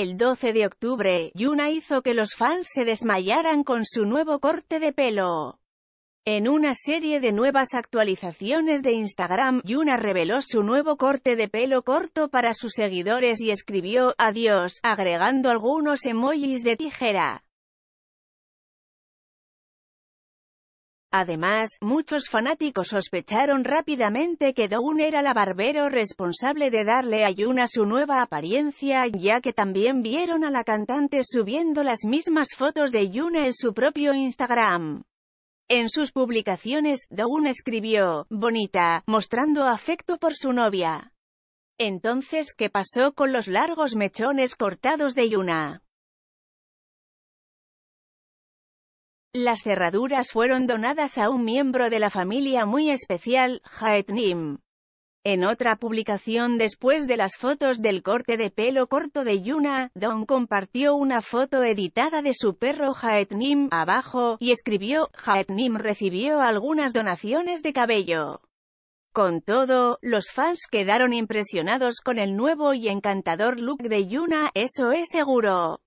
El 12 de octubre, Yuna hizo que los fans se desmayaran con su nuevo corte de pelo. En una serie de nuevas actualizaciones de Instagram, Yuna reveló su nuevo corte de pelo corto para sus seguidores y escribió «Adiós», agregando algunos emojis de tijera. Además, muchos fanáticos sospecharon rápidamente que Dogun era la barbero responsable de darle a Yuna su nueva apariencia, ya que también vieron a la cantante subiendo las mismas fotos de Yuna en su propio Instagram. En sus publicaciones, Dogun escribió, bonita, mostrando afecto por su novia. Entonces, ¿qué pasó con los largos mechones cortados de Yuna? Las cerraduras fueron donadas a un miembro de la familia muy especial, Jaet En otra publicación después de las fotos del corte de pelo corto de Yuna, Don compartió una foto editada de su perro Jaetnim abajo, y escribió, Jaetnim recibió algunas donaciones de cabello. Con todo, los fans quedaron impresionados con el nuevo y encantador look de Yuna, eso es seguro.